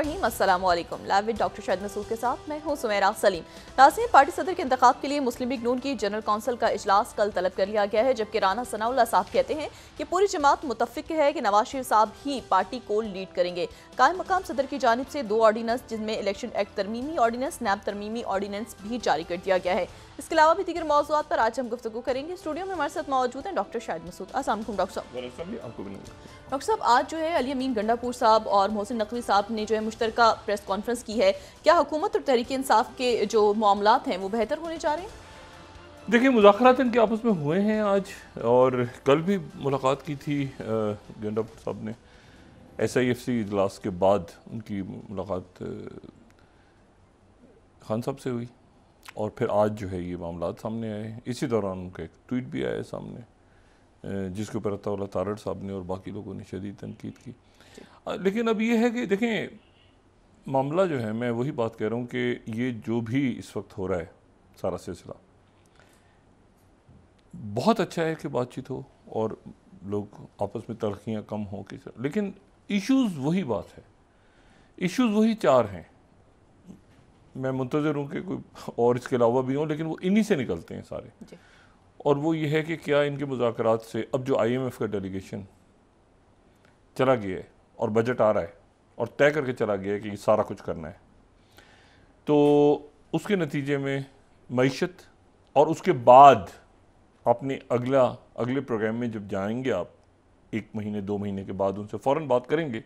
रहीम अस्सलाम वालेकुम live doctor Shahid Masood के साथ मैं हूँ सुमेरा सलीम नाजिम पार्टी सदर के इंतब के लिए मुस्लिम लीग नून की जनरल काउंसिल का अजलास कल तलब कर लिया गया है जबकि राना सनाउल्ला साहब कहते हैं कि पूरी जमात मुतफिक है कि नवाज शरीफ साहब ही पार्टी को लीड करेंगे कायम मकाम सदर की जानब से दो ऑर्डीनेंस जिनमें इलेक्शन एक्ट तरमीमी ऑर्डीनेंस नैब तरमीमी ऑर्डीनेंस भी जारी कर दिया गया है इसके अलावा भी दीगर मौजूद पर आज हम गुफ्तु करेंगे स्टूडियो में हमारे साथ मौजूद हैं डॉक्टर शाहिद मसूद असल डॉक्टर साहब डॉक्टर साहब आज जो है अली अमीन गंडापुर साहब और मोहसिन नकवी साहब ने जो है मुश्तर प्रेस कॉन्फ्रेंस की है क्या हुकूमत और तहरीक इंसाफ के जो मामला हैं वो बेहतर होने जा रहे हैं देखिए मुजात इनके आपस में हुए हैं आज और कल भी मुलाकात की थी गंडापुर साहब ने एस आई एफ सी इजलास के बाद उनकी मुलाकात खान साहब से हुई और फिर आज जो है ये मामला सामने आए इसी दौरान उनका एक ट्वीट भी आया सामने जिसके ऊपर अल्लाह तारड़ साहब ने और बाकी लोगों ने शदीद तनकीद की लेकिन अब ये है कि देखें मामला जो है मैं वही बात कह रहा हूँ कि ये जो भी इस वक्त हो रहा है सारा सिलसिला बहुत अच्छा है कि बातचीत हो और लोग आपस में तलखियाँ कम हों किसी लेकिन इश्यूज़ वही बात है इश्यूज़ वही चार हैं मैं मुंतज़र हूँ कि कोई और इसके अलावा भी हों लेकिन वो इन्हीं से निकलते हैं सारे और वो ये है कि क्या इनके मुजाकर से अब जो आई एम एफ़ का डेलीगेशन चला गया है और बजट आ रहा है और तय करके चला गया है कि सारा कुछ करना है तो उसके नतीजे में मीशत और उसके बाद अपने अगला अगले प्रोग्राम में जब जाएंगे आप एक महीने दो महीने के बाद उनसे फ़ौर बात करेंगे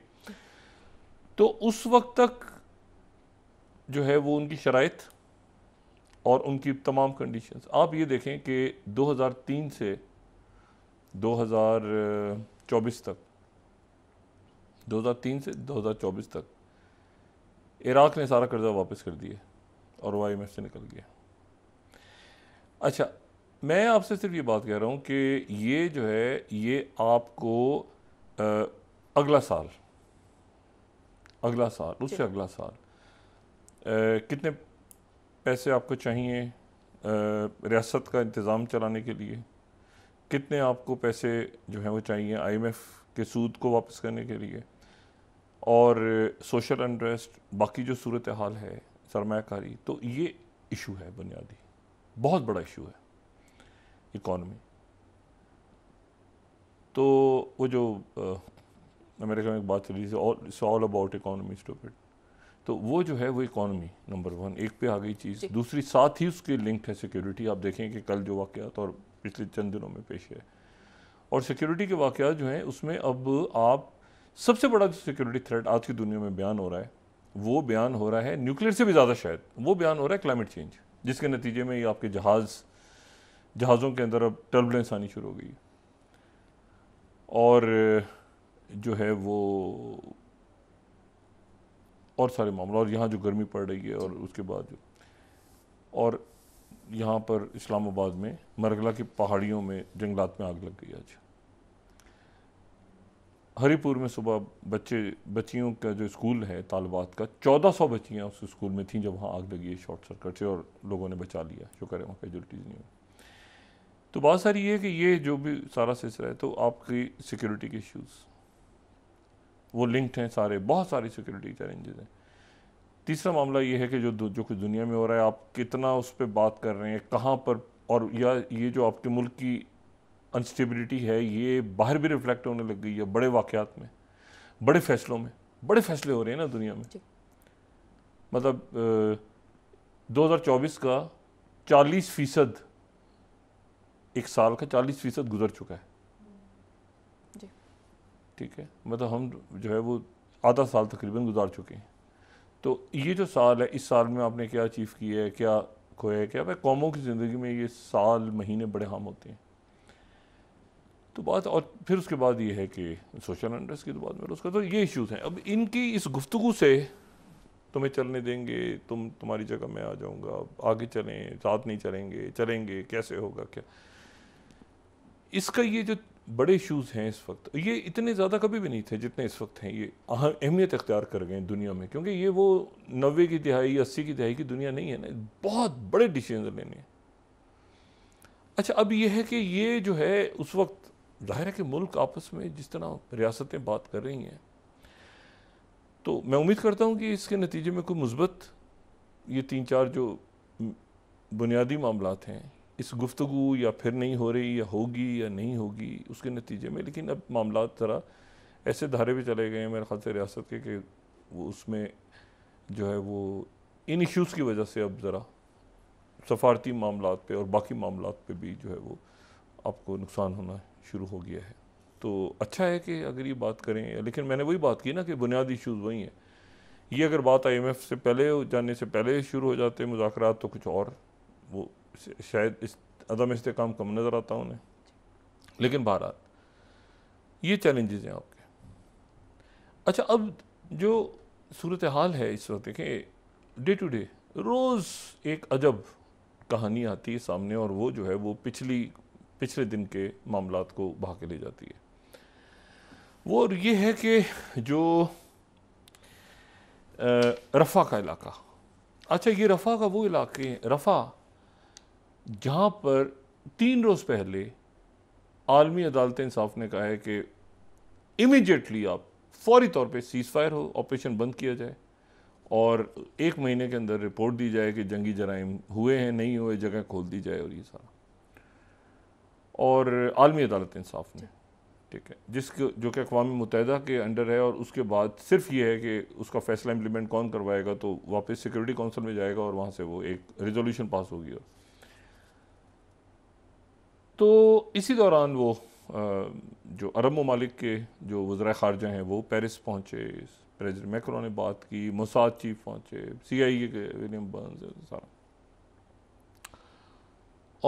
तो उस वक्त तक जो है वो उनकी शराइ और उनकी तमाम कंडीशंस आप ये देखें कि 2003 से 2024 तक 2003 से 2024 तक इराक़ ने सारा कर्जा वापस कर दिया और वाई एम से निकल गया अच्छा मैं आपसे सिर्फ ये बात कह रहा हूँ कि ये जो है ये आपको आ, अगला साल अगला साल उससे अगला साल कितने पैसे आपको चाहिए रियासत का इंतज़ाम चलाने के लिए कितने आपको पैसे जो हैं वो चाहिए आईएमएफ के सूद को वापस करने के लिए और सोशल अनरेस्ट बाकी जो सूरत हाल है सरमाकारी तो ये इशू है बुनियादी बहुत बड़ा इशू है इकॉनमी तो वो जो अमेरिका में एक बात चली ऑल अबाउट इकॉनमी स्टूपिट तो वो जो है वो इकॉनमी नंबर वन एक पे आ गई चीज़ दूसरी साथ ही उसके लिंक्ड है सिक्योरिटी आप देखें कि कल जो वाक़ और पिछले चंद दिनों में पेश है और सिक्योरिटी के वाक़ जो हैं उसमें अब आप सबसे बड़ा जो सिक्योरिटी थ्रेट आज की दुनिया में बयान हो रहा है वो बयान हो रहा है न्यूक्लियर से भी ज़्यादा शायद वो बयान हो रहा है क्लाइमेट चेंज जिसके नतीजे में ये आपके जहाज़ जहाज़ों के अंदर अब टर्बलेंस आनी शुरू हो गई और जो है वो और सारे मामले और यहाँ जो गर्मी पड़ रही है और उसके बाद जो और यहाँ पर इस्लामाबाद में मरगला की पहाड़ियों में जंगलात में आग लग गई आज हरीपुर में सुबह बच्चे बच्चियों का जो स्कूल है तालबात का चौदह सौ बच्चियाँ उस स्कूल में थीं जब वहाँ आग लगी है शॉर्ट सर्कट से और लोगों ने बचा लिया शुक्र है वहाँ कैजुलटीज़ नहीं हुई तो बात सारी ये है कि ये जो भी सारा सिलसिला है तो आपकी सिक्योरिटी के इश्यूज़ वो लिंक्ड हैं सारे बहुत सारी सिक्योरिटी चैलेंजेस हैं तीसरा मामला ये है कि जो जो कुछ दुनिया में हो रहा है आप कितना उस पर बात कर रहे हैं कहाँ पर और या ये जो आपके मुल्क की अनस्टेबिलिटी है ये बाहर भी रिफ्लेक्ट होने लग गई है बड़े वाक़ात में बड़े फैसलों में बड़े फैसले हो रहे हैं ना दुनिया में मतलब दो हज़ार चौबीस का चालीस फ़ीसद एक साल का चालीस फ़ीसद गुजर चुका है ठीक है मतलब हम जो है वो आधा साल तकरीबन गुजार चुके हैं तो ये जो साल है इस साल में आपने क्या अचीव किया है क्या खोया है क्या भाई कौमों की ज़िंदगी में ये साल महीने बड़े हम होते हैं तो बात और फिर उसके बाद ये है कि सोशल अनरेस्ट की तो बात में उसका तो ये इश्यूज़ हैं अब इनकी इस गुफ्तु से तुम्हें चलने देंगे तुम तुम्हारी जगह मैं आ जाऊँगा आगे चलें साथ नहीं चलेंगे चलेंगे कैसे होगा क्या इसका ये जो बड़े इशूज़ हैं इस वक्त ये इतने ज़्यादा कभी भी नहीं थे जितने इस वक्त हैं ये अहमियत अख्तियार कर गए दुनिया में क्योंकि ये वो नबे की दिहाई अस्सी की दिहाई की दुनिया नहीं है ना बहुत बड़े डिसीजन लेने हैं अच्छा अब यह है कि ये जो है उस वक्त जाहिर है कि मुल्क आपस में जिस तरह रियासतें बात कर रही हैं तो मैं उम्मीद करता हूँ कि इसके नतीजे में कोई मुस्बत ये तीन चार जो बुनियादी मामला हैं इस गुफ्तु या फिर नहीं हो रही या होगी या नहीं होगी उसके नतीजे में लेकिन अब मामला ज़रा ऐसे धारे भी चले गए हैं मेरे ख्याल से रियासत के कि वो उसमें जो है वो इन इश्यूज़ की वजह से अब ज़रा सफारती मामला पे और बाकी मामला पे भी जो है वो आपको नुकसान होना शुरू हो गया है तो अच्छा है कि अगर ये बात करें लेकिन मैंने वही बात की ना कि बुनियादी इशूज़ वही हैं ये अगर बात आई एम एफ से पहले जाने से पहले शुरू हो जाते मुजाकर तो कुछ और वो शायद इस अदम इसकाम कम नज़र आता उन्हें लेकिन बहरहाल ये चैलेंजेस हैं आपके अच्छा अब जो सूरत हाल है इस वक्त के डे टू डे रोज़ एक अजब कहानी आती है सामने और वो जो है वो पिछली पिछले दिन के मामला को बहा के ले जाती है वो और ये है कि जो रफ़ा का इलाका अच्छा ये रफ़ा का वो इलाके रफ़ा जहाँ पर तीन रोज़ पहले आलमी अदालत इंसाफ ने कहा है कि इमीडिएटली आप फौरी तौर पे सीज़ फायर हो ऑपरेशन बंद किया जाए और एक महीने के अंदर रिपोर्ट दी जाए कि जंगी जराइम हुए हैं नहीं हुए जगह खोल दी जाए और ये सारा और आलमी अदालत इंसाफ ने ठीक है जिस जो कि अकवा मुतहदा के अंडर है और उसके बाद सिर्फ ये है कि उसका फैसला इम्प्लीमेंट कौन करवाएगा तो वापस सिक्योरिटी काउंसिल में जाएगा और वहाँ से वो एक रेजोल्यूशन पास होगी और तो इसी दौरान वो जो अरब ममालिक के जो वज्रा खारजा हैं वो पेरिस पहुँचे प्रेजिडेंट मैक्रो ने बात की मोसाद चीफ पहुँचे सी आई ए e के विलियम बर्न सारा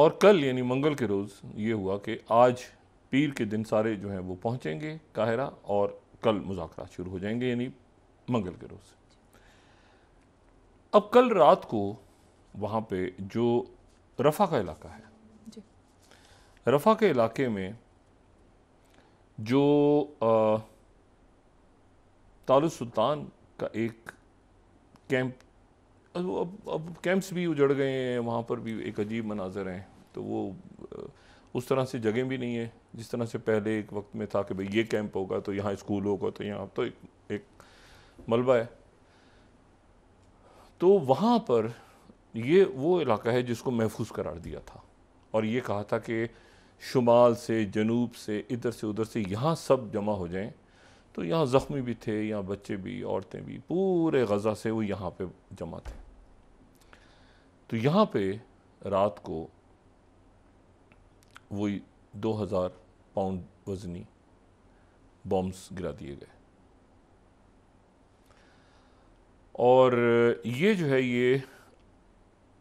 और कल यानी मंगल के रोज़ ये हुआ कि आज पीर के दिन सारे जो हैं वो पहुँचेंगे काहरा और कल मुजाकर शुरू हो जाएंगे यानी मंगल के रोज़ अब कल रात को वहाँ पे जो रफ़ा का इलाका है रफ़ा के इलाके में जो सुल्तान का एक कैंप अब अब अब कैंप्स भी उजड़ गए हैं वहाँ पर भी एक अजीब मनाजर हैं तो वो उस तरह से जगह भी नहीं है जिस तरह से पहले एक वक्त में था कि भाई ये कैंप होगा तो यहाँ स्कूल होगा तो यहाँ तो एक, एक मलबा है तो वहाँ पर ये वो इलाका है जिसको महफूज करार दिया था और ये कहा था कि शुमाल से जनूब से इधर से उधर से यहाँ सब जमा हो जाएँ तो यहाँ ज़ख्मी भी थे यहाँ बच्चे भी औरतें भी पूरे गज़ा से वो यहाँ पर जमा थे तो यहाँ पर रात को वही दो हज़ार पाउंड वज़नी बॉम्ब्स गिरा दिए गए और ये जो है ये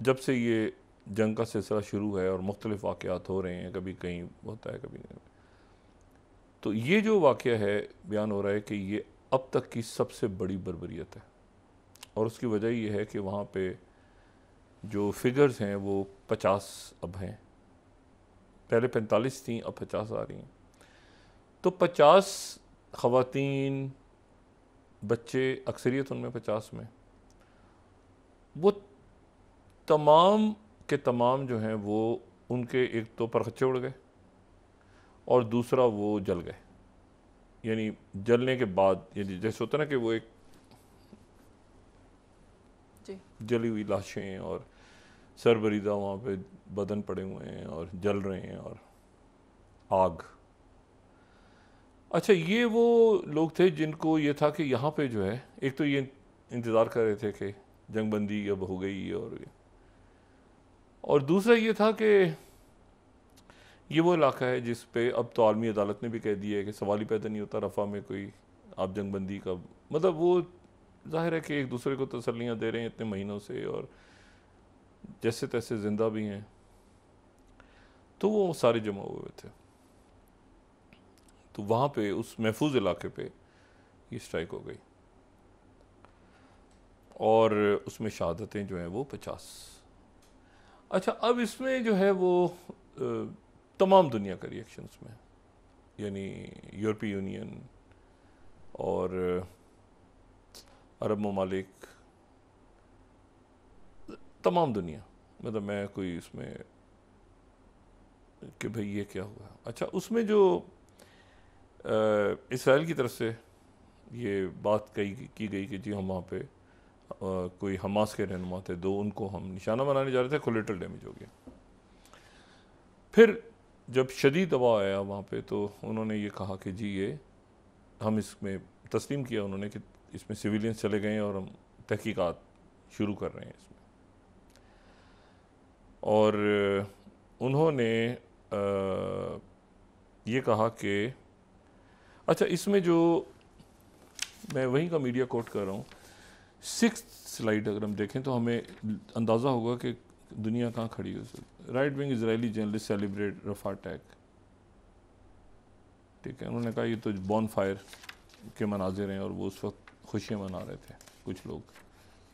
जब से ये जंग का सिलसिला शुरू है और मुख्तलिफ़ वाक़ात हो रहे हैं कभी कहीं होता है कभी नहीं तो ये जो वाक़ है बयान हो रहा है कि ये अब तक की सबसे बड़ी बरबरीत है और उसकी वजह यह है कि वहाँ पर जो फिगर्स हैं वो पचास अब हैं पहले पैंतालीस थी अब पचास आ रही हैं तो पचास ख़वातीन बच्चे अक्सरियत उनमें पचास में वो तमाम के तमाम जो हैं वो उनके एक तो परखच्चे उड़ गए और दूसरा वो जल गए यानी जलने के बाद यानी जैसे होता ना कि वो एक जली हुई लाशें और सरबरीदा वहाँ पे बदन पड़े हुए हैं और जल रहे हैं और आग अच्छा ये वो लोग थे जिनको ये था कि यहाँ पे जो है एक तो ये इंतज़ार कर रहे थे कि जंग बंदी अब हो गई और और दूसरा ये था कि ये वो इलाका है जिस पे अब तो आर्मी अदालत ने भी कह दिया है कि सवाल ही पैदा नहीं होता रफ़ा में कोई आप जंगबंदी का मतलब वो जाहिर है कि एक दूसरे को तसलियाँ दे रहे हैं इतने महीनों से और जैसे तैसे ज़िंदा भी हैं तो वो सारे जमा हुए थे तो वहाँ पे उस महफूज इलाके पे ये स्ट्राइक हो गई और उसमें शहादतें जो हैं वो पचास अच्छा अब इसमें जो है वो तमाम दुनिया का रिएक्शंस में यानी यूरोपीय यूनियन और अरब ममालिक तमाम दुनिया मतलब मैं कोई इसमें कि भाई ये क्या हुआ अच्छा उसमें जो इसराइल की तरफ से ये बात कही की गई कि जी हम वहाँ पे कोई हमास के रहनुमा थे दो उनको हम निशाना बनाने जा रहे थे कोलेटरल डैमेज हो गया फिर जब शदीद दबाव आया वहाँ पे तो उन्होंने ये कहा कि जी ये हम इसमें तस्लीम किया उन्होंने कि इसमें सिविलियंस चले गए और हम तहकीकात शुरू कर रहे हैं इसमें और उन्होंने ये कहा कि अच्छा इसमें जो मैं वहीं का मीडिया कोट कर रहा हूँ सिक्स स्लाइड अगर हम देखें तो हमें अंदाज़ा होगा कि दुनिया कहाँ खड़ी हो सकती right wing Israeli journalist celebrate Rafah attack ठीक है उन्होंने कहा ये तो बॉन फायर के मनाजिर हैं और वो उस वक्त खुशियाँ मना रहे थे कुछ लोग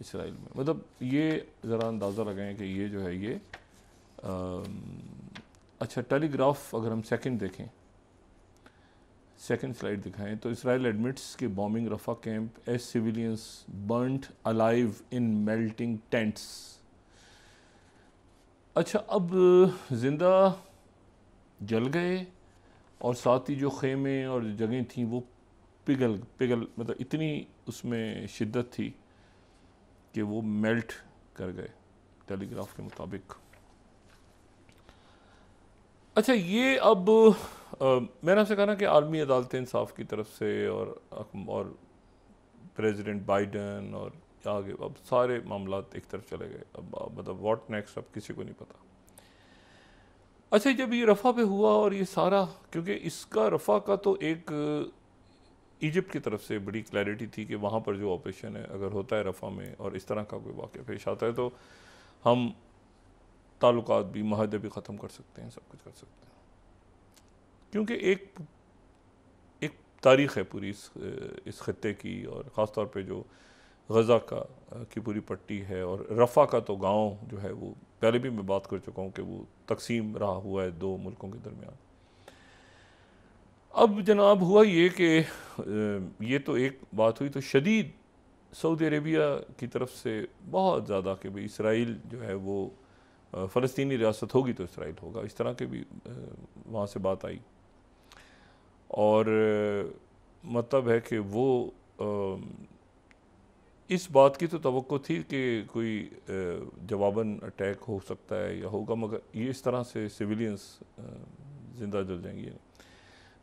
इसराइल में मतलब ये ज़रा अंदाज़ा लगाएं कि ये जो है ये आ, अच्छा टेलीग्राफ अगर हम सेकंड देखें सेकेंड स्लाइड दिखाएं तो इसराइल एडमिट्स के bombing Rafah camp as civilians burned alive in melting tents अच्छा अब ज़िंदा जल गए और साथ ही जो खेमे और जगहें थी वो पिघल पिघल मतलब इतनी उसमें शिद्दत थी कि वो मेल्ट कर गए टेलीग्राफ के मुताबिक अच्छा ये अब मैंने आपसे कहा ना कि आलमी अदालत इंसाफ की तरफ से और और प्रेसिडेंट बाइडन और आगे अब सारे मामला एक तरफ चले गए अब मतलब व्हाट नेक्स्ट अब किसी को नहीं पता अच्छा जब ये रफ़ा पे हुआ और ये सारा क्योंकि इसका रफ़ा का तो एक इजिप्ट की तरफ से बड़ी क्लैरिटी थी कि वहाँ पर जो ऑपरेशन है अगर होता है रफ़ा में और इस तरह का कोई वाक़ पेश आता है तो हम ताल्लुक भी माहदे भी ख़त्म कर सकते हैं सब कुछ कर सकते हैं क्योंकि एक एक तारीख़ है पूरी इस इस ख़त्े की और ख़ास तौर पे जो गज़ा का की पूरी पट्टी है और रफ़ा का तो गांव जो है वो पहले भी मैं बात कर चुका हूँ कि वो तकसीम रहा हुआ है दो मुल्कों के दरमियान अब जनाब हुआ ये कि ये तो एक बात हुई तो शदीद सऊदी अरेबिया की तरफ से बहुत ज़्यादा कि भाई इसराइल जो है वो फ़लस्तीनी रियासत होगी तो इसराइल होगा इस तरह के भी वहाँ से बात आई और मतलब है कि वो इस बात की तो तो थी कि कोई जवाबन अटैक हो सकता है या होगा मगर ये इस तरह से सिविलियंस ज़िंदा जल जाएंगे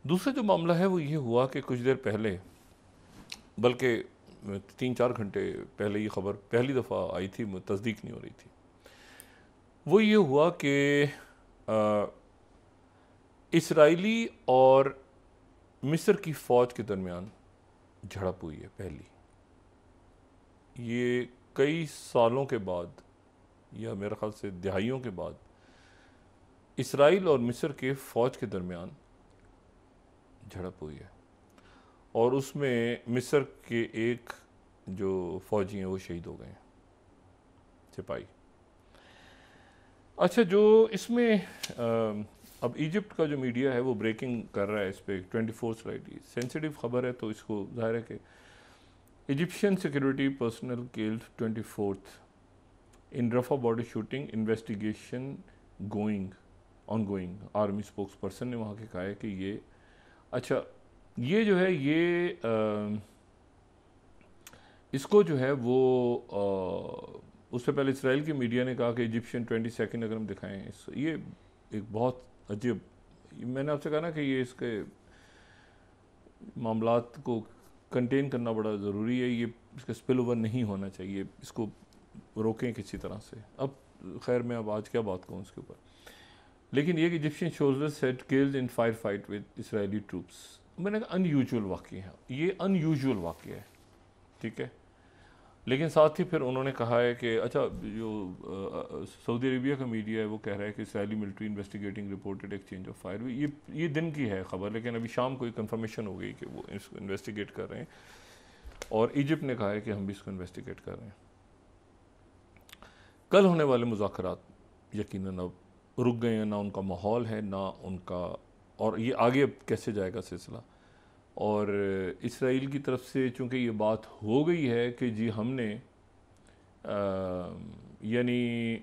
दूसरा जो मामला है वो ये हुआ कि कुछ देर पहले बल्कि तीन चार घंटे पहले ये खबर पहली दफ़ा आई थी तस्दीक नहीं हो रही थी वो ये हुआ कि इसराइली और मिस्र की फ़ौज के दरमियान झड़प हुई है पहली ये कई सालों के बाद या मेरे ख़्याल से दहाइयों के बाद इसराइल और मिस्र के फ़ौज के दरमियान झड़प हुई है और उसमें मिस्र के एक जो फ़ौजी हैं वो शहीद हो गए हैं सिपाही अच्छा जो इसमें अब इजिप्ट का जो मीडिया है वो ब्रेकिंग कर रहा है इस पर ट्वेंटी फोर स्लाइड सेंसिटिव खबर है तो इसको जाहिर है कि Egyptian security personnel killed twenty fourth in Rafah border shooting investigation going on going army spokesperson ने वहाँ के कहा है कि ये अच्छा ये जो है ये आ, इसको जो है वो उससे पहले इसराइल की मीडिया ने कहा कि इजिप्शियन ट्वेंटी सेकेंड अगर हम दिखाएं इस ये एक बहुत अजीब मैंने आपसे कहा ना कि ये इसके मामला को कंटेन करना बड़ा ज़रूरी है ये इसका स्पिल ओवर नहीं होना चाहिए इसको रोकें किसी तरह से अब खैर मैं अब आज क्या बात कहूँ उसके ऊपर लेकिन ये Egyptian soldier set killed in fire fight with Israeli troops मैंने कहा अनयूजल वाक्य है ये अनयूजल वाक्य है ठीक है लेकिन साथ ही फिर उन्होंने कहा है कि अच्छा जो सऊदी अरबिया का मीडिया है वो कह रहा है कि सैली military investigating reported exchange of fire ये ये दिन की है खबर लेकिन अभी शाम को कन्फर्मेशन हो गई कि वो इसको इन्वेस्टिगेट कर रहे हैं और इजिप्ट ने कहा है कि हम भी इसको इन्वेस्टिगेट कर रहे हैं कल होने वाले मुजाकर यकीन अब रुक गए हैं ना उनका माहौल है ना उनका और ये आगे कैसे जाएगा सिलसिला और इसराइल की तरफ से चूँकि ये बात हो गई है कि जी हमने यानी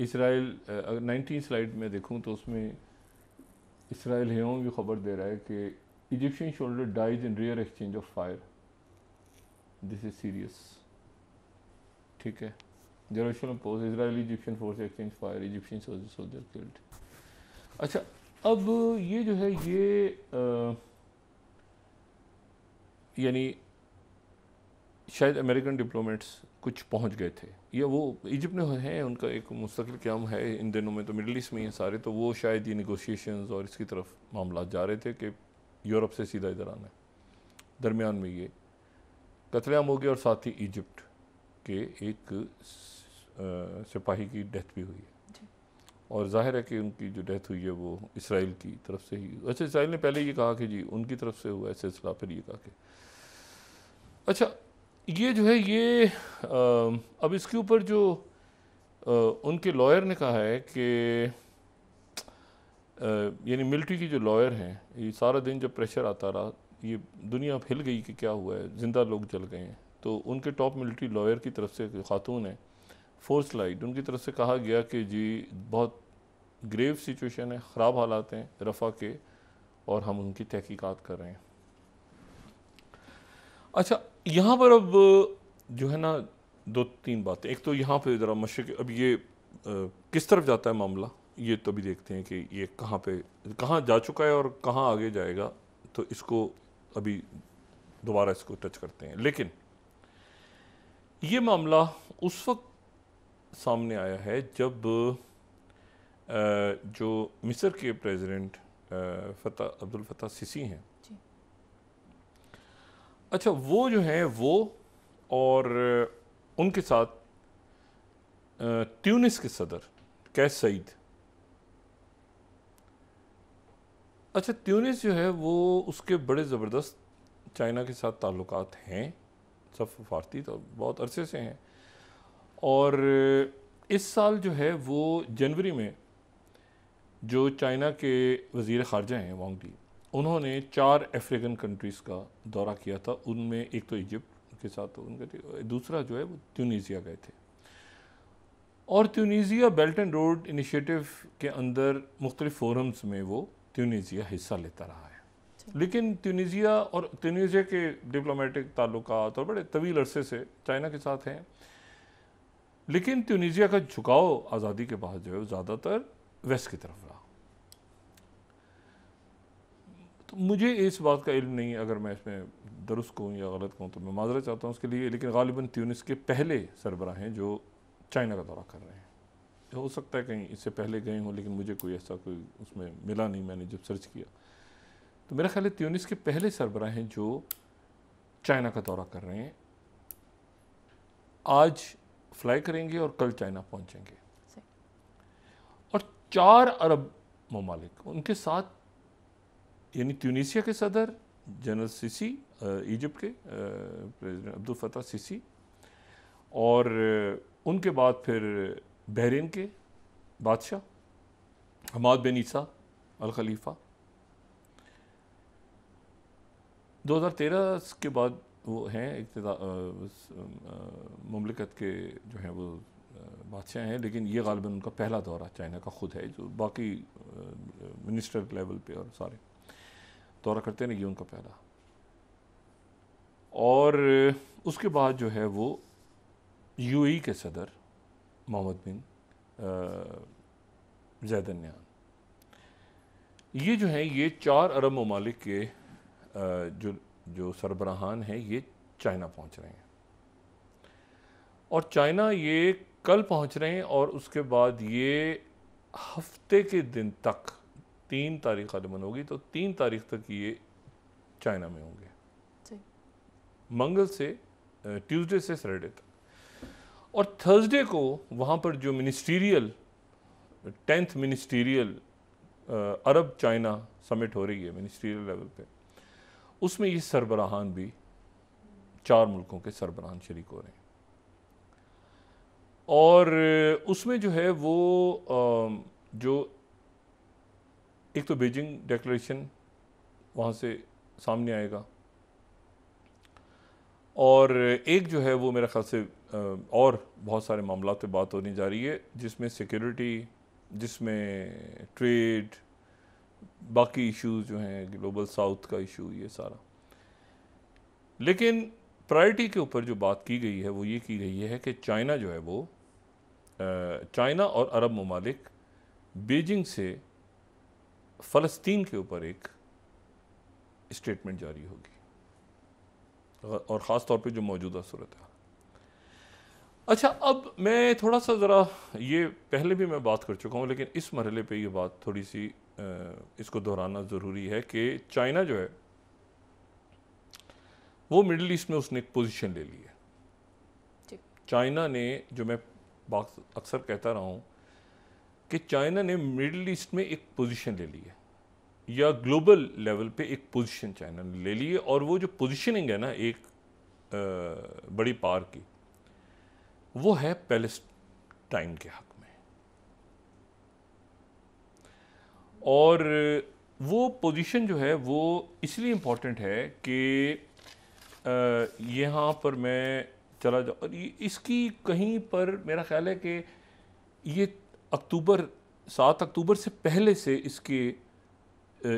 इसराइल अगर नाइनटीन स्लाइड में देखूँ तो उसमें इसराइल हेम ये खबर दे रहा है कि Egyptian soldier dies in rare exchange of fire this is serious ठीक है Jerusalem Post Israel Egyptian force exchange fire Egyptian soldier killed अच्छा अब ये जो है ये आ, यानी शायद अमेरिकन डिप्लोमेट्स कुछ पहुंच गए थे या वो इजिप्ट में हैं उनका एक मुस्तकिल क्याम है इन दिनों में तो मिडल ईस्ट में ही सारे तो वो शायद ये निगोशिएशन और इसकी तरफ मामला जा रहे थे कि यूरोप से सीधा इधर आना है दरमियान में ये कतलेआम हो गया और साथ ही इजिप्ट के एक सिपाही की डेथ भी हुई है और जाहिर है कि उनकी जो डेथ हुई है वो इसराइल की तरफ से ही अच्छा इसराइल ने पहले ये कहा कि जी उनकी तरफ से हुआ है सिलसिला फिर ये कहा कि अच्छा ये जो है ये आ, अब इसके ऊपर जो आ, उनके लॉयर ने कहा है कि यानी मिलिट्री की जो लॉयर हैं ये सारा दिन जब प्रेशर आता रहा ये दुनिया हिल गई कि क्या हुआ है ज़िंदा लोग जल गए हैं तो उनके टॉप मिलिट्री लॉयर की तरफ से खातून है फोर्स लाइट उनकी तरफ से कहा गया कि जी बहुत ग्रेव सिचुएशन है ख़राब हालात हैं रफ़ा के और हम उनकी तहकीकात कर रहे हैं अच्छा यहाँ पर अब जो है ना दो तीन बातें एक तो यहाँ पर ज़रा मशरक अब ये आ, किस तरफ जाता है मामला ये तो अभी देखते हैं कि ये कहाँ पे कहाँ जा चुका है और कहाँ आगे जाएगा तो इसको अभी दोबारा इसको टच करते हैं लेकिन ये मामला उस वक्त सामने आया है जब आ, जो मिस्र के प्रेसिडेंट फतह अब्दुल फतह सिसी हैं अच्छा वो जो हैं वो और उनके साथ ट्यूनिस के सदर कैस सईद अच्छा ट्यूनिस जो है वो उसके बड़े ज़बरदस्त चाइना के साथ ताल्लुकात हैं सब फारती तो बहुत अरसे से हैं और इस साल जो है वो जनवरी में जो चाइना के वज़ी ख़ारजा हैं वांगडी डी उन्होंने चार अफ्रीकन कंट्रीज़ का दौरा किया था उनमें एक तो इजिप्ट के साथ तो उनका दूसरा जो है वो ट्यूनीजिया गए थे और Tunisia belt and road initiative के अंदर मुख्तलिफ फोरम्स में वो ट्यूनीजिया हिस्सा लेता रहा है अच्छा। लेकिन ट्यूनीजिया और ट्यूनीजिया के डिप्लोमेटिक ताल्लुक और बड़े तवील अरसे से चाइना के साथ हैं लेकिन ट्यूनीजिया का झुकाव आज़ादी के बाद जो है ज़्यादातर वेस्ट की तरफ रहा मुझे इस बात का इल्म नहीं अगर मैं इसमें दुरुस्त कहूँ या गलत कहूँ तो मैं माजरा चाहता हूँ उसके लिए लेकिन गालिबा त्यूनिस के पहले सरबरा हैं जो चाइना का दौरा कर रहे हैं हो सकता है कहीं इससे पहले गए हों लेकिन मुझे कोई ऐसा कोई उसमें मिला नहीं मैंने जब सर्च किया तो मेरा ख्याल है त्यूनिस के पहले सरबरा हैं जो चाइना का दौरा कर रहे हैं आज फ्लाई करेंगे और कल चाइना पहुँचेंगे और चार अरब ममालिक उनके साथ यानी ट्यूनिशिया के सदर जनरल सिसी इजिप्ट के प्रेसिडेंट अब्दुल फतह सिसी और उनके बाद फिर बहरीन के बादशाह हमाद बिन ईसा अल खलीफा 2013 के बाद वो हैं ममलिकत के जो हैं वो बादशाह हैं लेकिन ये गालबन उनका पहला दौरा चाइना का ख़ुद है जो बाकी मिनिस्टर लेवल पे और सारे दौरा करते रहेंगे उनका पहला और उसके बाद जो है वो यूएई के सदर मोहम्मद बिन जैदन्यान ये जो है ये चार अरब ममालिक के जो जो सरबराहान हैं ये चाइना पहुंच रहे हैं और चाइना ये कल पहुंच रहे हैं और उसके बाद ये हफ्ते के दिन तक तीन तारीख गालिबन होगी तो तीन तारीख तक ये चाइना में होंगे मंगल से ट्यूसडे से सैटरडे तक और थर्सडे को वहाँ पर जो ministerial tenth ministerial Arab China summit हो रही है मिनिस्टीरियल लेवल पे उसमें ये सरबराहान भी चार मुल्कों के सरबराहान शरीक हो रहे हैं और उसमें जो है वो जो एक तो बीजिंग डेक्लेशन वहाँ से सामने आएगा और एक जो है वो मेरा ख्याल से और बहुत सारे मामला पे बात होने जा रही है जिसमें सिक्योरिटी जिसमें ट्रेड बाकी इश्यूज जो हैं ग्लोबल साउथ का इशू ये सारा लेकिन प्रायोरिटी के ऊपर जो बात की गई है वो ये की गई है कि चाइना जो है वो चाइना और अरब ममालिक बीजिंग से फ़लस्तीन के ऊपर एक स्टेटमेंट जारी होगी और ख़ास तौर पे जो मौजूदा सूरत है अच्छा अब मैं थोड़ा सा ज़रा ये पहले भी मैं बात कर चुका हूँ लेकिन इस मरहले पे ये बात थोड़ी सी इसको दोहराना ज़रूरी है कि चाइना जो है वो मिडल ईस्ट में उसने एक पोजीशन ले ली है चाइना ने जो मैं अक्सर कहता रहा हूँ कि चाइना ने मिडल ईस्ट में एक पोजीशन ले ली है या ग्लोबल लेवल पे एक पोजीशन चाइना ने ले ली है और वो जो पोजीशनिंग है ना एक आ, बड़ी पार की वो है पैलेस्टाइन के हक में और वो पोजीशन जो है वो इसलिए इम्पोर्टेंट है कि यहाँ पर मैं चला जाऊँ और इसकी कहीं पर मेरा ख्याल है कि ये अक्टूबर सात अक्टूबर से पहले से इसके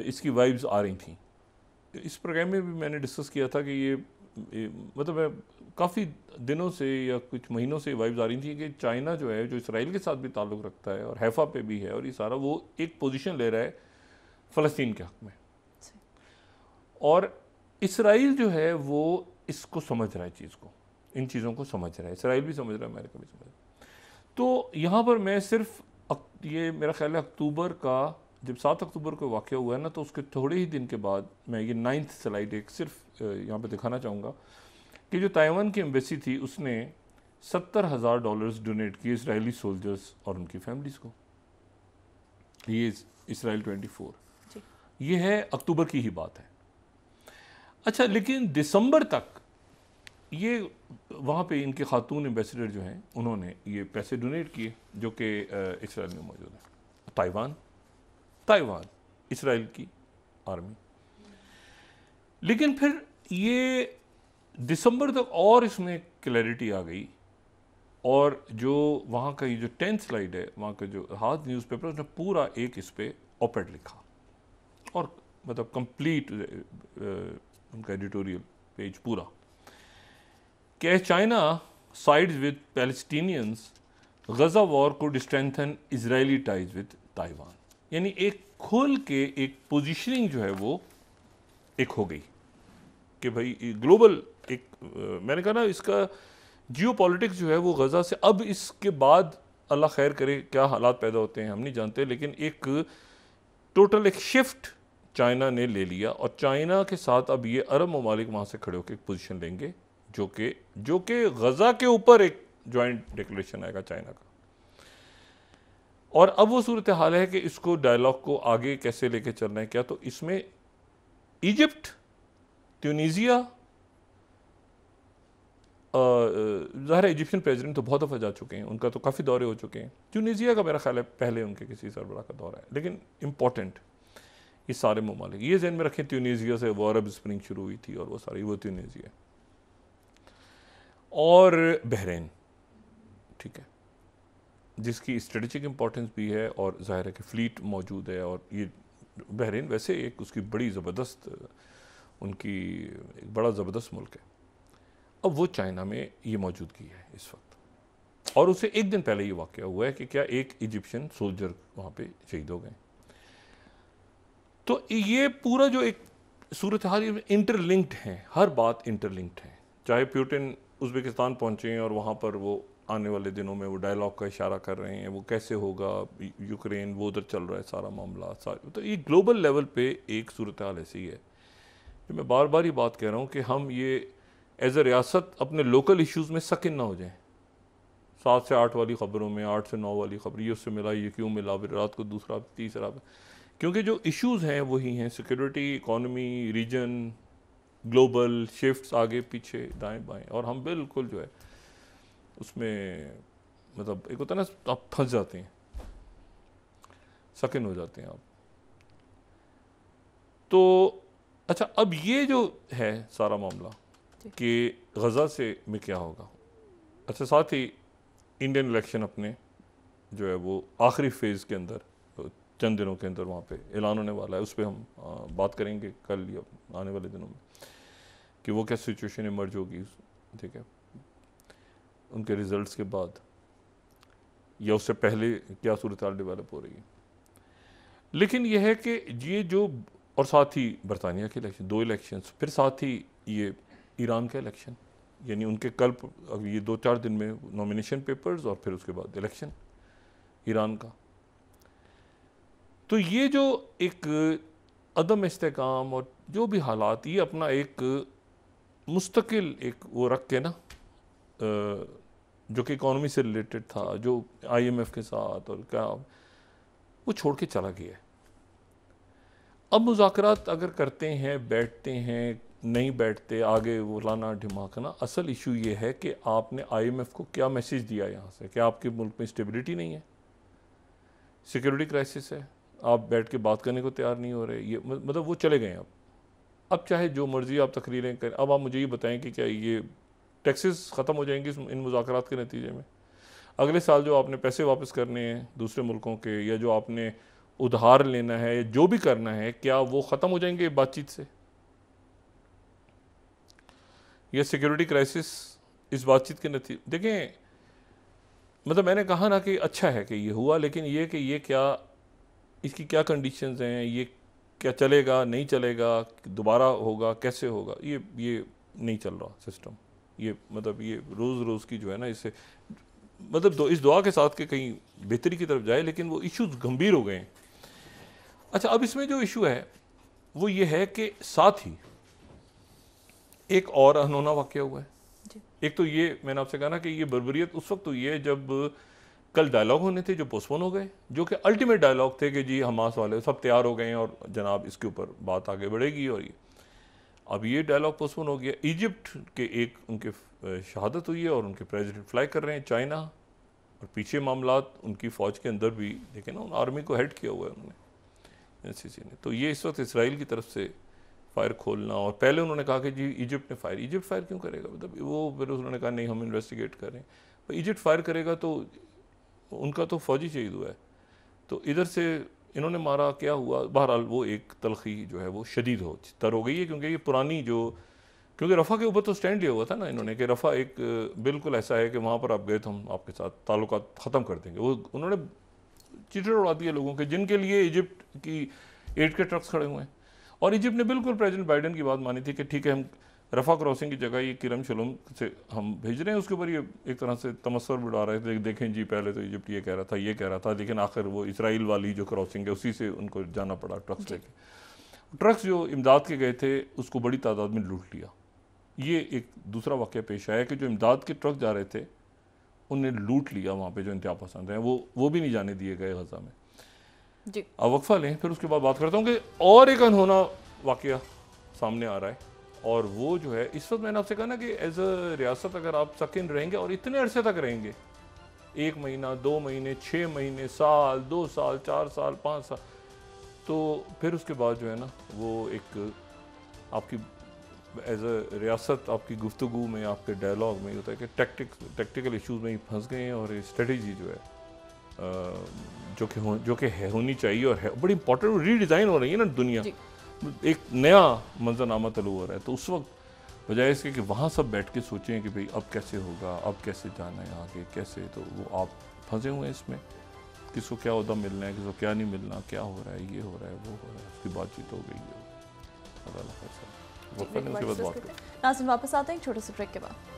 इसकी वाइब्स आ रही थी इस प्रोग्राम में भी मैंने डिस्कस किया था कि ये, मतलब मतलब काफ़ी दिनों से या कुछ महीनों से वाइब्स आ रही थी कि चाइना जो है जो इसराइल के साथ भी ताल्लुक़ रखता है और हैफ़ा पे भी है और ये सारा वो एक पोजीशन ले रहा है फ़लस्तीन के हक़ में और इसराइल जो है वो इसको समझ रहा है चीज़ को इन चीज़ों को समझ रहा है इसराइल भी समझ रहा है अमेरिका भी समझ रहा है तो यहाँ पर मैं सिर्फ ये मेरा ख्याल है अक्टूबर का जब सात अक्टूबर को वाक़ हुआ है ना तो उसके थोड़े ही दिन के बाद मैं ये नाइन्थ स्लाइड एक सिर्फ यहाँ पर दिखाना चाहूँगा कि जो ताइवान की एम्बेसी थी उसने सत्तर हज़ार डॉलर्स डोनेट किए इसराइली सोल्जर्स और उनकी फैमिलीज़ को ये इसराइल ट्वेंटी फोर ये है अक्टूबर की ही बात है अच्छा लेकिन दिसंबर तक ये वहाँ पे इनके खातून एम्बेसडर जो हैं उन्होंने ये पैसे डोनेट किए जो कि इसराइल में मौजूद हैं ताइवान ताइवान इसराइल की आर्मी लेकिन फिर ये दिसंबर तक और इसमें क्लैरिटी आ गई और जो वहाँ का ये जो टेंथ स्लाइड है वहाँ का जो हाथ न्यूज़पेपर उसने पूरा एक इस पर ऑपेड लिखा और मतलब कंप्लीट उनका एडिटोरियल पेज पूरा कि China sides with Palestinians Gaza war को strengthen Israeli ties with Taiwan यानी एक खोल के एक पोजीशनिंग जो है वो एक हो गई कि भाई ग्लोबल एक मैंने कहा ना इसका जियो जो है वो गज़ा से अब इसके बाद अल्लाह खैर करे क्या हालात पैदा होते हैं हम नहीं जानते लेकिन एक टोटल एक शिफ्ट चाइना ने ले लिया और चाइना के साथ अब ये अरब ममालिक वहाँ से खड़े होकर एक पोजीशन लेंगे जो कि जो कि गज़ा के ऊपर एक ज्वाइंट डिक्लेशन आएगा चाइना का और अब वो सूरत हाल है कि इसको डायलॉग को आगे कैसे लेके चलना है क्या तो इसमें इजिप्ट ट्यूनीजिया ज़ाहिर इजिप्शियन प्रेसिडेंट तो बहुत दफ़ा जा चुके हैं उनका तो काफ़ी दौरे हो चुके हैं ट्यूनीजिया का मेरा ख्याल है पहले उनके किसी सरबरा का दौरा है लेकिन इंपॉर्टेंट ये सारे ममालिक ये जहन में रखें ट्यूनीजिया से वो अरब स्प्रिंग शुरू हुई थी और वो सारी वो ट्यूनीजिया और बहरीन ठीक है जिसकी स्ट्रेटजिक इम्पोर्टेंस भी है और ज़ाहिर है कि फ्लीट मौजूद है और ये बहरीन वैसे एक उसकी बड़ी ज़बरदस्त उनकी एक बड़ा ज़बरदस्त मुल्क है अब वो चाइना में ये मौजूदगी है इस वक्त और उसे एक दिन पहले ये वाक़ हुआ है कि क्या एक इजिप्शियन सोल्जर वहाँ पे शहीद हो गए तो ये पूरा जो एक सूरत हाल इंटरलिंक्ड हैं हर बात इंटरलिंक्ड है चाहे प्यूटिन उज़्बेकिस्तान पहुँचे हैं और वहाँ पर वो आने वाले दिनों में वो डायलॉग का इशारा कर रहे हैं वो कैसे होगा यूक्रेन वो उधर चल रहा है सारा मामला सारा तो ये ग्लोबल लेवल पे एक सूरत हाल ऐसी है जो मैं बार बार ये बात कह रहा हूँ कि हम ये एज ए रियासत अपने लोकल इशूज़ में सकिन ना हो जाएँ सात से आठ वाली ख़बरों में आठ से नौ वाली खबर ये उससे मिला ये क्यों मिला फिर रात को दूसरा तीसरा क्योंकि जो इश्यूज़ हैं वही हैं security economy region global shifts आगे पीछे दाएं बाएं और हम बिल्कुल जो है उसमें मतलब एक होता है ना आप फंस जाते हैं सकिन हो जाते हैं आप तो अच्छा अब ये जो है सारा मामला कि गज़ा से में क्या होगा अच्छा साथ ही इंडियन इलेक्शन अपने जो है वो आखिरी फेज़ के अंदर चंद दिनों के अंदर वहाँ पे ऐलान होने वाला है उस पर हम बात करेंगे कल या आने वाले दिनों में कि वो क्या सिचुएशन इमर्ज होगी ठीक है उनके रिज़ल्ट के बाद या उससे पहले क्या सूरत डेवलप हो रही है लेकिन यह है कि ये जो और साथ ही बरतानिया के इलेक्शन दो इलेक्शन फिर साथ ही ये ईरान का इलेक्शन यानी उनके कल अब ये दो चार दिन में नॉमिनेशन पेपर्स और फिर उसके बाद इलेक्शन ईरान का तो ये जो एक अदम इसकाम और जो भी हालात ये अपना एक मुस्तकिल एक वो रख के ना जो कि इकॉनमी से रिलेटेड था जो आईएमएफ के साथ और क्या वो छोड़ के चला गया है अब मुजात अगर करते हैं बैठते हैं नहीं बैठते आगे वो लाना ढिमाकना असल इशू ये है कि आपने आईएमएफ को क्या मैसेज दिया यहाँ से कि आपके मुल्क में स्टेबिलिटी नहीं है सिक्योरिटी क्राइसिस है आप बैठ के बात करने को तैयार नहीं हो रहे ये मतलब वो चले गए अब अब चाहे जो मर्ज़ी आप तकरीरें करें अब आप मुझे ये बताएं कि क्या ये टैक्सेस ख़त्म हो जाएंगे इन मुजाकर के नतीजे में अगले साल जो आपने पैसे वापस करने हैं दूसरे मुल्कों के या जो आपने उधार लेना है या जो भी करना है क्या वो ख़त्म हो जाएंगे बातचीत से यह सिक्योरिटी क्राइसिस इस बातचीत के नतीजे देखें मतलब मैंने कहा ना कि अच्छा है कि ये हुआ लेकिन ये कि ये क्या इसकी क्या कंडीशंस हैं ये क्या चलेगा नहीं चलेगा दोबारा होगा कैसे होगा ये ये नहीं चल रहा सिस्टम ये मतलब ये रोज़ रोज़ की जो है ना इससे मतलब दो, इस दुआ के साथ के कहीं बेहतरी की तरफ जाए लेकिन वो इश्यूज गंभीर हो गए हैं अच्छा अब इसमें जो इशू है वो ये है कि साथ ही एक और अनहोना वाक्य हुआ है एक तो ये मैंने आपसे कहा ना कि ये बर्बरीत उस वक्त हुई तो है जब कल डायलॉग होने थे जो पोस्टपोन हो गए जो कि अल्टीमेट डायलॉग थे कि जी हमास वाले सब तैयार हो गए हैं और जनाब इसके ऊपर बात आगे बढ़ेगी और ये अब ये डायलॉग पोस्टपोन हो गया इजिप्ट के एक उनके शहादत हुई है और उनके प्रेसिडेंट फ्लाई कर रहे हैं चाइना और पीछे मामला उनकी फ़ौज के अंदर भी देखे ना उन आर्मी को हेड किया हुआ है उन्होंने एन ने तो ये इस वक्त इसराइल की तरफ से फायर खोलना और पहले उन्होंने कहा कि जी इजिप्ट ने फायर इजिप्ट फायर क्यों करेगा मतलब वो फिर उन्होंने कहा नहीं हम इन्वेस्टिगेट करें पर इजिप्ट फायर करेगा तो उनका तो फौजी शहीद हुआ है तो इधर से इन्होंने मारा क्या हुआ बहरहाल वो एक तलखी जो है वो शदीद हो तर हो गई है क्योंकि ये पुरानी जो क्योंकि रफ़ा के ऊपर तो स्टैंड लिया हुआ था ना इन्होंने कि रफ़ा एक बिल्कुल ऐसा है कि वहाँ पर आप गए तो हम आपके साथ ताल्लुक ख़त्म कर देंगे वो उन्होंने चिटर उड़ा दिए लोगों के जिनके लिए इजिप्ट की एड के ट्रक्स खड़े हुए हैं और इजिप्ट ने बिल्कुल प्रेजिडेंट बाइडन की बात मानी थी कि ठीक है हम रफा क्रॉसिंग की जगह ये किरम शलम से हम भेज रहे हैं उसके ऊपर ये एक तरह से तमस्वर बिड़ा रहे थे देखें जी पहले तो इजिप्ट ये कह रहा था ये कह रहा था लेकिन आखिर वो इसराइल वाली जो क्रॉसिंग है उसी से उनको जाना पड़ा ट्रक्स लेके ट्रक्स जो इमदाद के गए थे उसको बड़ी तादाद में लूट लिया ये एक दूसरा वाक़ पेश आया कि जो इमदाद के ट्रक जा रहे थे उन्हें लूट लिया वहाँ पर जो इंतहा पसंद हैं वो वो भी नहीं जाने दिए गए गजा में जी अब वक्फ़ा लें फिर उसके बाद बात करता हूँ कि और एक अनहोना वाक़ सामने आ रहा है और वो जो है इस वक्त मैंने आपसे कहा ना कि एज अ रियासत अगर आप सकिन रहेंगे और इतने अरसे तक रहेंगे एक महीना दो महीने छः महीने साल दो साल चार साल पाँच साल तो फिर उसके बाद जो है ना वो एक आपकी एज अ रियासत आपकी गुफ्तु में आपके डायलॉग में होता है कि टैक्टिक टैक्टिकल इशूज़ में ही फंस गए हैं और स्ट्रेटी जो है जो कि जो कि है होनी चाहिए और है बड़ी इंपॉर्टेंट रीडिज़ाइन हो रही है ना दुनिया एक नया मंजरनामा तलू हो रहा है तो उस वक्त बजाय इसके कि वहाँ सब बैठ के सोचें कि भाई अब कैसे होगा अब कैसे जाना है आगे कैसे तो वो आप फंसे हुए हैं इसमें किसको क्या उदा मिलना है किसको क्या नहीं मिलना क्या हो रहा है ये हो रहा है वो हो रहा है उसकी बातचीत हो गई है नासिम वापस आते हैं छोटे से ब्रेक के बाद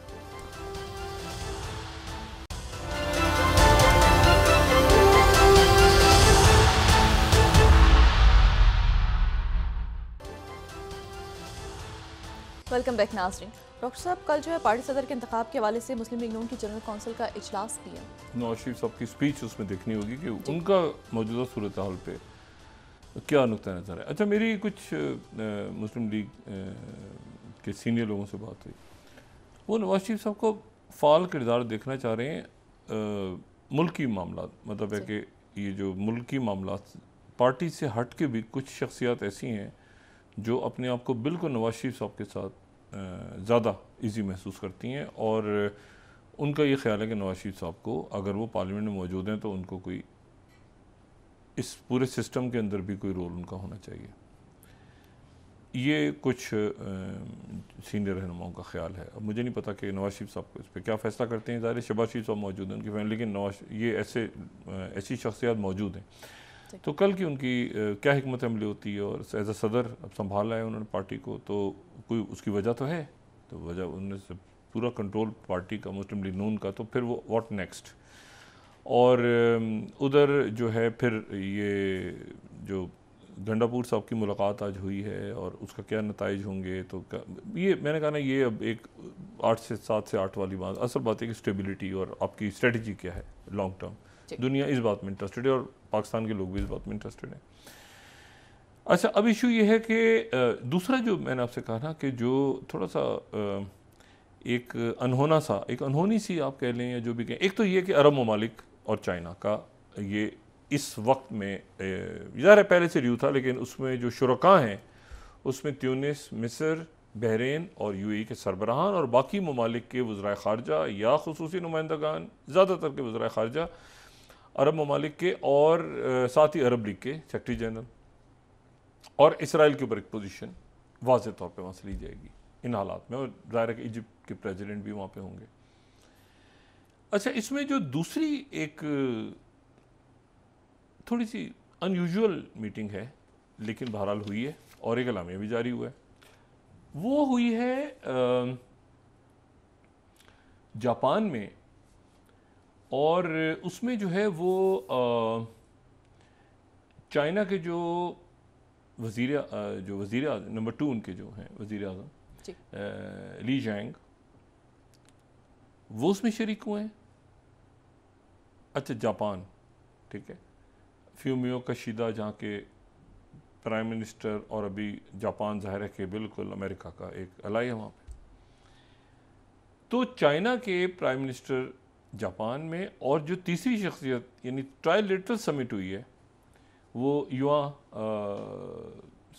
वेलकम बैक नाजरीन डॉक्टर साहब कल जो है पार्टी सदर के इंतबाब के हवाले से मुस्लिम लीग नून की जनरल काउंसिल का इजलास किया है नवाज शरीफ साहब की स्पीच उसमें देखनी होगी कि उनका मौजूदा सूरत हाल पे क्या नुकता नज़र है अच्छा मेरी कुछ मुस्लिम लीग के सीनियर लोगों से बात हुई वो नवाज शरीफ साहब को फाल किरदार देखना चाह रहे हैं मुल्की मामला मतलब है कि ये जो मुल्की मामला पार्टी से हट के भी कुछ शख्सियात ऐसी हैं जो अपने आप को बिल्कुल नवाज शरीफ साहब के साथ ज़्यादा ईजी महसूस करती हैं और उनका ये ख्याल है कि नवाज शरीफ साहब को अगर वो पार्लियामेंट में मौजूद हैं तो उनको कोई इस पूरे सिस्टम के अंदर भी कोई रोल उनका होना चाहिए ये कुछ सीनियर रहनुमाओं का ख्याल है अब मुझे नहीं पता कि नवाज शरीफ साहब को इस पर क्या फ़ैसला करते हैं ज़ाहिर शबाज शरीफ साहब मौजूद हैं उनकी फैमिली लेकिन नवाज ये ऐसे ऐसी शख्सियात मौजूद हैं तो कल की उनकी क्या हमत अमली होती है और एज अ सदर अब संभाला है उन्होंने पार्टी को तो कोई उसकी वजह तो है तो वजह उन्होंने पूरा कंट्रोल पार्टी का मुस्लिम लीग नून का तो फिर वो वॉट नेक्स्ट और उधर जो है फिर ये जो गंडापुर साहब की मुलाकात आज हुई है और उसका क्या नतज होंगे तो ये मैंने कहा ना ये अब एक आठ से सात से आठ वाली बात असल बात है कि स्टेबिलिटी और आपकी स्ट्रेटजी क्या है लॉन्ग टर्म दुनिया इस बात में इंटरेस्टेड है और पाकिस्तान के लोग भी इस बात में इंटरेस्टेड हैं अच्छा अब इशू ये है कि दूसरा जो मैंने आपसे कहा ना कि जो थोड़ा सा एक अनहोना सा एक अनहोनी सी आप कह लें या जो भी कहें एक तो ये कि अरब ममालिक और चाइना का ये इस वक्त में ज़ाहिर पहले से र्यू था लेकिन उसमें जो शुरा हैं उसमें त्यूनिस मिस्र बहरीन और यू ए के सरबराहान और बाकी ममालिक के वज़रा खारजा या खसूस नुमाइंदगान ज़्यादातर के वज़रा खारजा अरब ममालिक के और साथ ही अरब लीग के सेक्रटरी जनरल और इसराइल के ऊपर एक पोजीशन वाज तौर पर वहाँ से ली जाएगी इन हालात में और ज़ाहिर है इजिप्ट के प्रेसिडेंट भी वहाँ पे होंगे अच्छा इसमें जो दूसरी एक थोड़ी सी अनयूजुअल मीटिंग है लेकिन बहरहाल हुई है और एक अलामिया भी जारी हुआ है वो हुई है जापान में और उसमें जो है वो चाइना के जो वजीर जो वज़ी नंबर टू उनके जो हैं वजीर अजम ली जैंग वो उसमें शरीक हुए हैं अच्छा जापान ठीक है फ्यूमियो कशीदा जहाँ के प्राइम मिनिस्टर और अभी जापान ज़ाहिर है कि बिल्कुल अमेरिका का एक अलाई है वहाँ पर तो चाइना के प्राइम मिनिस्टर जापान में और जो तीसरी शख्सियत यानी ट्राईलेटरल समिट हुई है वो युवा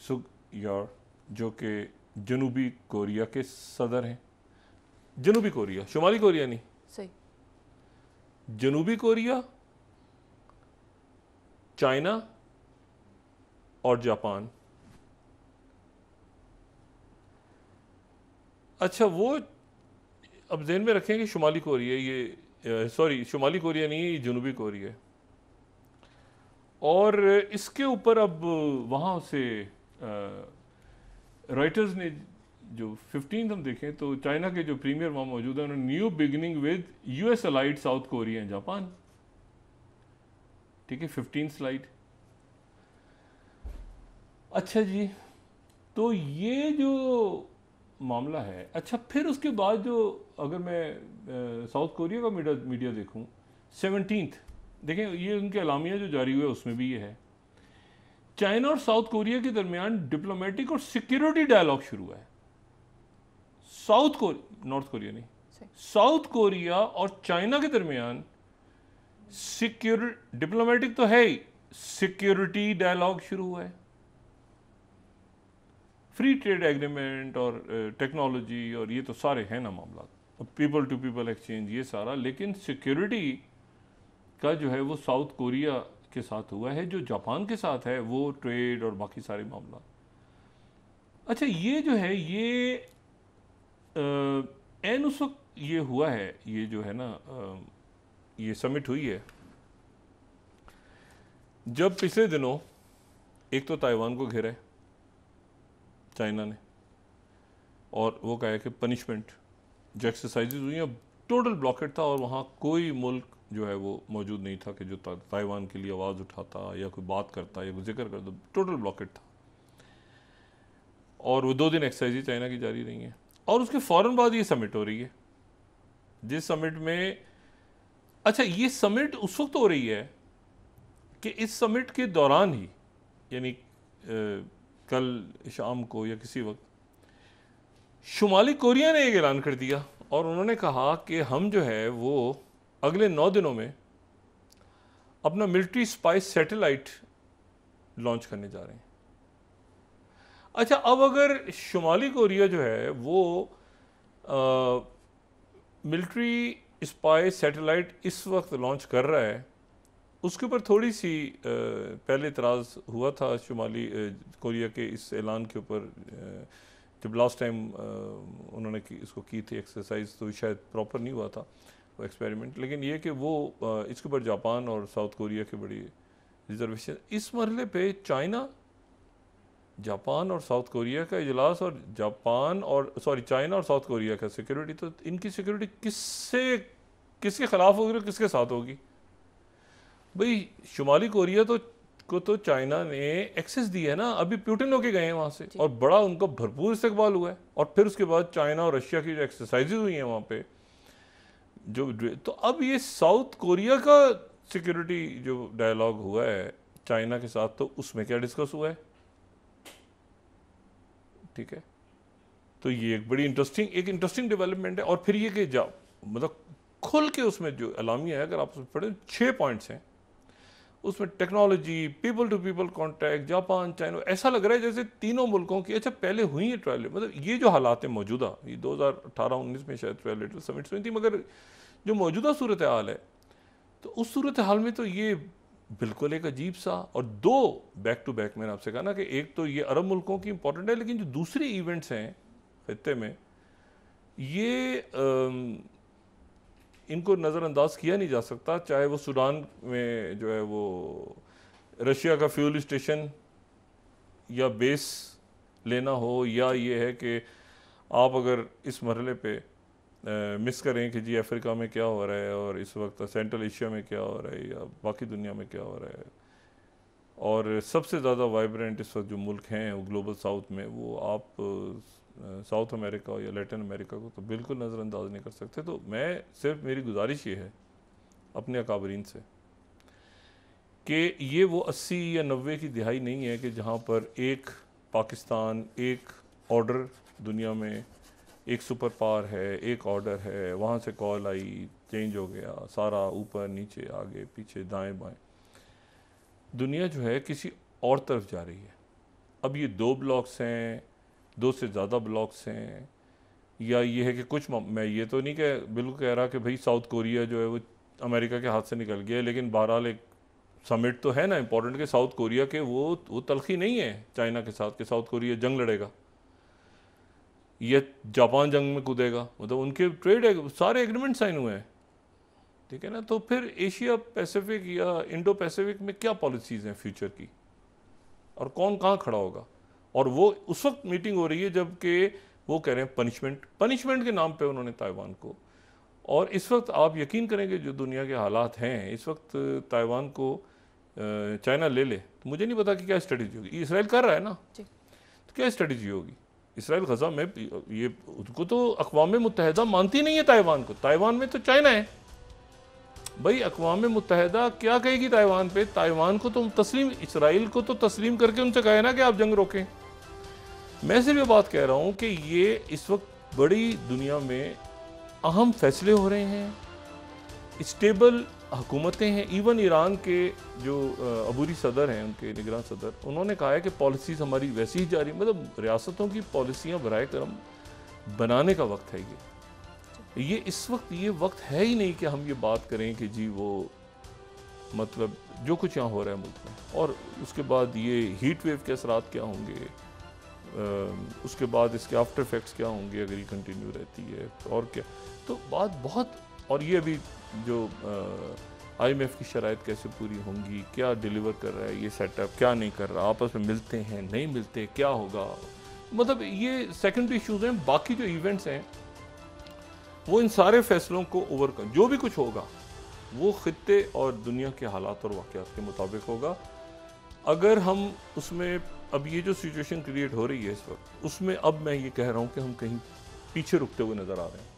सुग यार जो कि जनूबी कोरिया के सदर हैं जनूबी कोरिया शुमाली कोरिया नहीं सही जनूबी कोरिया चाइना और जापान अच्छा वो अब जहन में रखें कि शुमाली कोरिया ये सॉरी शुमाली कोरिया नहीं है जनूबी कोरिया है और इसके ऊपर अब वहाँ से राइटर्स ने जो फिफ्टीन हम देखें तो चाइना के जो प्रीमियर वहाँ मौजूद है उन्होंने new beginning with US allied South Korea and Japan ठीक है फिफ्टीन स्लाइड अच्छा जी तो ये जो मामला है अच्छा फिर उसके बाद जो अगर मैं साउथ कोरिया का मीडिया मीडिया देखूँ सेवनटीन्थ देखें ये उनके अलामिया जो जारी हुए उसमें भी ये है चाइना और साउथ कोरिया के दरमियान डिप्लोमेटिक और सिक्योरिटी डायलॉग शुरू हुआ है साउथ कोरिया नॉर्थ कोरिया नहीं साउथ कोरिया और चाइना के दरमियान सिक्योर डिप्लोमेटिक तो है ही सिक्योरिटी डायलॉग शुरू हुआ है फ्री ट्रेड एग्रीमेंट और टेक्नोलॉजी और ये तो सारे हैं ना मामला पीपल टू पीपल एक्सचेंज ये सारा लेकिन सिक्योरिटी का जो है वो साउथ कोरिया के साथ हुआ है जो जापान के साथ है वो ट्रेड और बाकी सारे मामला अच्छा ये जो है ये एन उस वक्त ये हुआ है ये जो है ना आ, ये समिट हुई है जब पिछले दिनों एक तो ताइवान को घेरा है चाइना ने और वो कहा कि पनिशमेंट जो एक्सरसाइजेज हुई हैं टोटल ब्लॉकेट था और वहाँ कोई मुल्क जो है वो मौजूद नहीं था कि जो ताइवान के लिए आवाज़ उठाता या कोई बात करता या कोई जिक्र करता टोटल ब्लॉकेट था और वो दो दिन एक्सरसाइज चाइना की जारी रही हैं और उसके फ़ौर बाद ये समिट हो रही है जिस समिट में अच्छा ये समिट उस वक्त हो रही है कि इस समिट के दौरान ही यानी कल शाम को या किसी वक्त शुमाली कोरिया ने एक ऐलान कर दिया और उन्होंने कहा कि हम जो है वो अगले नौ दिनों में अपना मिलिट्री स्पाइस सैटेलाइट लॉन्च करने जा रहे हैं अच्छा अब अगर शुमाली कोरिया जो है वो मिलिट्री स्पाई सैटेलाइट इस वक्त लॉन्च कर रहा है उसके ऊपर थोड़ी सी आ, पहले इतराज़ हुआ था शुमाली कोरिया के इस ऐलान के ऊपर जब लास्ट टाइम उन्होंने की, इसको की थी एक्सरसाइज तो शायद प्रॉपर नहीं हुआ था वो एक्सपेरिमेंट लेकिन ये कि वो इसके ऊपर जापान और साउथ कोरिया की बड़ी रिजर्वेशन इस मरले पे चाइना जापान और साउथ कोरिया का इजलास और जापान और सॉरी चाइना और साउथ कोरिया का सिक्योरिटी तो इनकी सिक्योरिटी किससे किसके ख़िलाफ़ होगी और किसके साथ होगी भाई शुमाली कोरिया तो को तो चाइना ने एक्सेस दी है ना अभी प्यूटिन होके गए हैं वहाँ से और बड़ा उनको भरपूर इस्तेबाल हुआ है और फिर उसके बाद चाइना और रशिया की जो एक्सरसाइजेज हुई हैं वहाँ पे जो तो अब ये साउथ कोरिया का सिक्योरिटी जो डायलॉग हुआ है चाइना के साथ तो उसमें क्या डिस्कस हुआ है ठीक है तो ये एक बड़ी इंटरेस्टिंग एक इंटरेस्टिंग डेवलपमेंट है और फिर ये कि जा मतलब खुल के उसमें जो अलामिया है अगर आप उसमें पढ़े छः पॉइंट्स हैं उसमें technology people to people contact Japan China ऐसा लग रहा है जैसे तीनों मुल्कों की अच्छा पहले हुई है ट्रायल मतलब ये जो हालात हैं मौजूदा ये 2018-19 में शायद ट्रायल समिट्स हुई थी मगर जो मौजूदा सूरत हाल है तो उस सूरत हाल में तो ये बिल्कुल एक अजीब सा और दो बैक टू बैक मैंने आपसे कहा ना कि एक तो ये अरब मुल्कों की इम्पोर्टेंट है लेकिन जो दूसरे इवेंट्स हैं खत्े में ये इनको नज़रअंदाज किया नहीं जा सकता चाहे वो सूडान में जो है वो रशिया का फ्यूल स्टेशन या बेस लेना हो या ये है कि आप अगर इस मरले पे मिस करें कि जी अफ्रीका में क्या हो रहा है और इस वक्त सेंट्रल एशिया में क्या हो रहा है या बाकी दुनिया में क्या हो रहा है और सबसे ज़्यादा वाइब्रेंट इस वक्त जो मुल्क हैं ग्लोबल साउथ में वो आप साउथ अमेरिका या लेटिन अमेरिका को तो बिल्कुल नज़रअंदाज नहीं कर सकते तो मैं सिर्फ मेरी गुजारिश ये है अपने अकाबरीन से कि ये वो अस्सी या नबे की दिहाई नहीं है कि जहाँ पर एक पाकिस्तान एक ऑर्डर दुनिया में एक सुपर पावर है एक ऑर्डर है वहाँ से कॉल आई चेंज हो गया सारा ऊपर नीचे आगे पीछे दाएं बाएं दुनिया जो है किसी और तरफ जा रही है अब ये दो ब्लॉक्स हैं दो से ज़्यादा ब्लॉक्स हैं या ये है कि कुछ मैं ये तो नहीं कह बिल्कुल कह रहा कि भाई साउथ कोरिया जो है वो अमेरिका के हाथ से निकल गया है लेकिन बहरहाल एक समिट तो है ना इम्पोर्टेंट कि साउथ कोरिया के वो वो तलखी नहीं है चाइना के साथ कि साउथ कोरिया जंग लड़ेगा या जापान जंग में कूदेगा मतलब उनके ट्रेड सारे एग्रीमेंट साइन हुए हैं ठीक है ना तो फिर एशिया पैसिफिक या इंडो पैसिफिक में क्या पॉलिसीज़ हैं फ्यूचर की और कौन कहाँ खड़ा होगा और वो उस वक्त मीटिंग हो रही है जबकि वो कह रहे हैं पनिशमेंट पनिशमेंट के नाम पे उन्होंने ताइवान को और इस वक्त आप यकीन करेंगे जो दुनिया के हालात हैं इस वक्त ताइवान को चाइना ले ले तो मुझे नहीं पता कि क्या स्ट्रेटजी होगी इसराइल कर रहा है ना तो क्या स्ट्रेटजी होगी इसराइल गजा में ये उनको तो अकवा मुतहदा मानती नहीं है ताइवान को ताइवान में तो चाइना है भाई अकवा मुतहदा क्या कहेगी ताइवान पे ताइवान को तो तस्लीम इसराइल को तो तस्लीम करके उनसे कहे ना कि आप जंग रोकें मैं सिर्फ ये बात कह रहा हूँ कि ये इस वक्त बड़ी दुनिया में अहम फैसले हो रहे हैं स्टेबल हुकूमतें हैं इवन ईरान के जो अबूरी सदर हैं उनके निगरान सदर उन्होंने कहा है कि पॉलिसीज़ हमारी वैसी ही जारी मतलब रियासतों की पॉलिसियाँ बर करम बनाने का वक्त है ये ये इस वक्त ये वक्त है ही नहीं कि हम ये बात करें कि जी वो मतलब जो कुछ यहाँ हो रहा है मुल्क में और उसके बाद ये हीट वेव के असरात क्या होंगे उसके बाद इसके आफ्टर इफेक्ट्स क्या होंगे अगर ये कंटिन्यू रहती है और क्या तो बात बहुत और ये अभी जो आईएमएफ की शराइ कैसे पूरी होंगी क्या डिलीवर कर रहा है ये सेटअप क्या नहीं कर रहा आपस में मिलते हैं नहीं मिलते क्या होगा मतलब ये सेकेंडरी इशूज़ हैं बाकी जो इवेंट्स हैं वो इन सारे फैसलों को ओवरकम जो भी कुछ होगा वो ख़त्े और दुनिया के हालात और वाक़ के मुताबिक होगा अगर हम उसमें अब ये जो सिचुएशन क्रिएट हो रही है इस वक्त उसमें अब मैं ये कह रहा हूँ कि हम कहीं पीछे रुकते हुए नज़र आ रहे हैं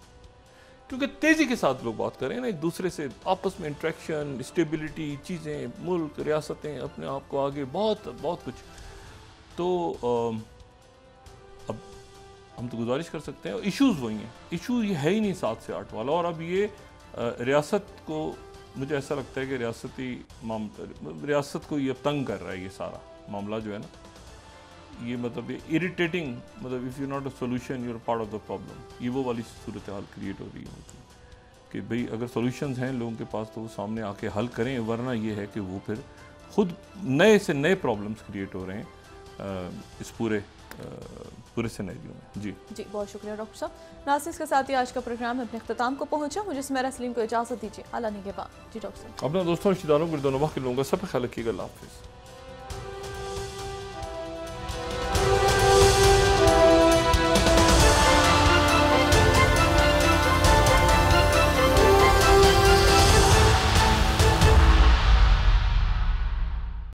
क्योंकि तेज़ी के साथ लोग बात करें ना एक दूसरे से आपस में इंट्रैक्शन स्टेबिलिटी चीज़ें मुल्क रियासतें अपने आप को आगे बहुत बहुत कुछ तो अब हम तो गुजारिश कर सकते हैं इश्यूज़ वही हैं इशू ये है ही नहीं सात से आठ वाला और अब ये रियासत को मुझे ऐसा लगता है कि रियासती रियासत को ये तंग कर रहा है ये सारा मामला जो है ना ये मतलब ये इरीटेटिंग मतलब if you not a solution you're part of the problem ये वो वाली सूरत हाल क्रिएट हो रही है कि भाई अगर सोल्यूशन हैं लोगों के पास तो वो सामने आके हल करें वरना ये है कि वो फिर खुद नए से नए प्रॉब्लम्स क्रिएट हो रहे हैं इस पूरे पूरे सिनेरियो में जी जी बहुत शुक्रिया डॉक्टर साहब नासिस के साथ ही आज का प्रोग्राम अपने अख्ताम को पहुंचा मुझे समेरा सलीम को इजाज़त दीजिए अला के बाद जी डॉक्टर साहब अपना दोस्तों रिश्तेदारों को दोनों वक्त लोगों का सब ख्याल रखिएगा अल्लाह हाफिज़